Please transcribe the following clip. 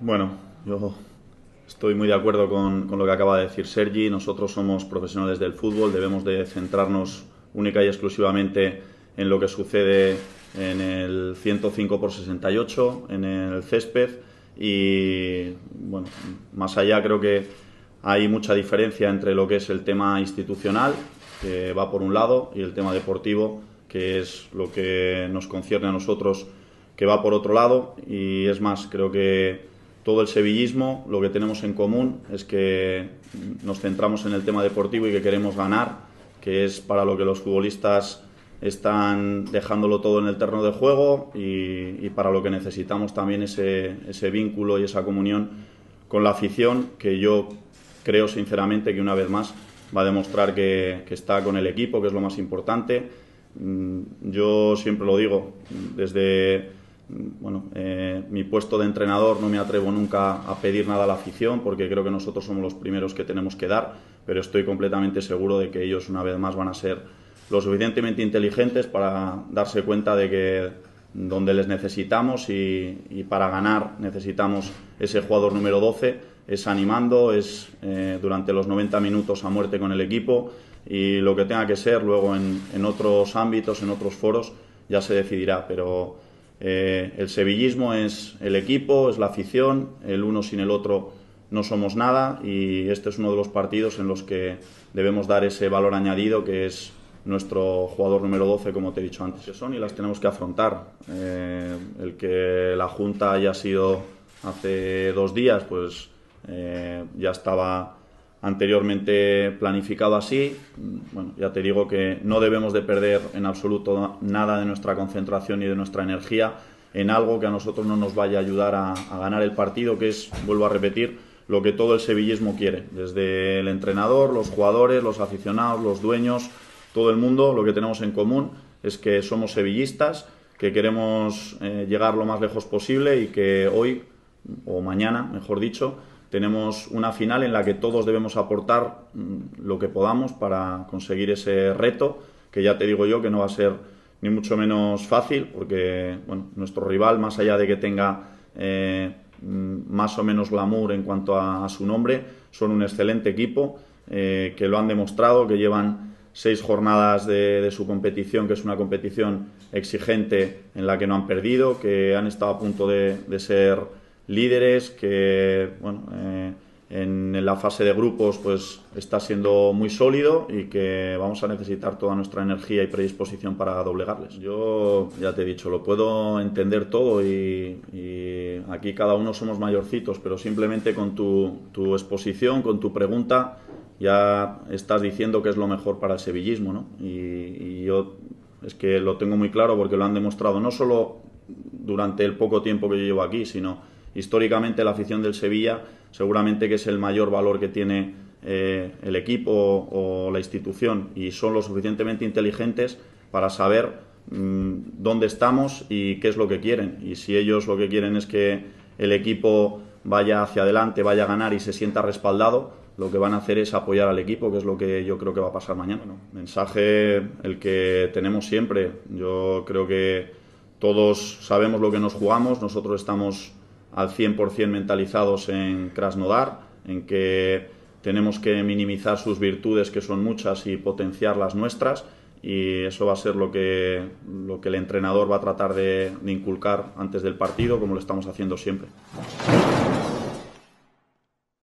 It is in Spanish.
Bueno, yo estoy muy de acuerdo con, lo que acaba de decir Sergi. Nosotros somos profesionales del fútbol, debemos de centrarnos única y exclusivamente en lo que sucede en el 105 por 68, en el césped y bueno, más allá creo que hay mucha diferencia entre lo que es el tema institucional, que va por un lado, y el tema deportivo, que es lo que nos concierne a nosotros, que va por otro lado. Y es más, creo que todo el sevillismo, lo que tenemos en común es que nos centramos en el tema deportivo y que queremos ganar, que es para lo que los futbolistas están dejándolo todo en el terreno de juego y, para lo que necesitamos también ese, vínculo y esa comunión con la afición, que yo creo sinceramente que una vez más va a demostrar que, está con el equipo, que es lo más importante. Mm, yo siempre lo digo, desde bueno, eh, mi puesto de entrenador no me atrevo nunca a pedir nada a la afición porque creo que nosotros somos los primeros que tenemos que dar, pero estoy completamente seguro de que ellos una vez más van a ser lo suficientemente inteligentes para darse cuenta de que donde les necesitamos y, para ganar necesitamos ese jugador número 12, es animando, es eh, durante los 90 minutos a muerte con el equipo y lo que tenga que ser luego en, en otros ámbitos, en otros foros, ya se decidirá, pero eh, el sevillismo es el equipo, es la afición, el uno sin el otro no somos nada y este es uno de los partidos en los que debemos dar ese valor añadido que es nuestro jugador número 12, como te he dicho antes, son y las tenemos que afrontar. Eh, el que la Junta haya sido hace dos días, pues eh, ya estaba anteriormente planificado así. Bueno, ya te digo que no debemos de perder en absoluto nada de nuestra concentración y de nuestra energía en algo que a nosotros no nos vaya a ayudar a, ganar el partido, que es, vuelvo a repetir, lo que todo el sevillismo quiere, desde el entrenador, los jugadores, los aficionados, los dueños, todo el mundo, lo que tenemos en común es que somos sevillistas, que queremos eh, llegar lo más lejos posible y que hoy, o mañana, mejor dicho, tenemos una final en la que todos debemos aportar mm, lo que podamos para conseguir ese reto, que ya te digo yo que no va a ser ni mucho menos fácil, porque nuestro rival, más allá de que tenga eh, mm, más o menos glamour en cuanto a, su nombre, son un excelente equipo, eh, que lo han demostrado, que llevan seis jornadas de, su competición, que es una competición exigente en la que no han perdido, que han estado a punto de ser líderes, que eh, en la fase de grupos pues está siendo muy sólido y que vamos a necesitar toda nuestra energía y predisposición para doblegarles. Yo ya te he dicho, lo puedo entender todo y, aquí cada uno somos mayorcitos, pero simplemente con tu, exposición, con tu pregunta, ya estás diciendo que es lo mejor para el sevillismo, ¿no? Y, y yo es que lo tengo muy claro porque lo han demostrado no solo durante el poco tiempo que yo llevo aquí, sino históricamente la afición del Sevilla seguramente que es el mayor valor que tiene eh, el equipo o, la institución y son lo suficientemente inteligentes para saber mm, dónde estamos y qué es lo que quieren. Y si ellos lo que quieren es que el equipo vaya hacia adelante, vaya a ganar y se sienta respaldado, lo que van a hacer es apoyar al equipo, que es lo que yo creo que va a pasar mañana. mensaje el que tenemos siempre. Yo creo que todos sabemos lo que nos jugamos, nosotros estamos al 100% mentalizados en Krasnodar, en que tenemos que minimizar sus virtudes, que son muchas, y potenciar las nuestras. Y eso va a ser lo que, lo que el entrenador va a tratar de inculcar antes del partido, como lo estamos haciendo siempre.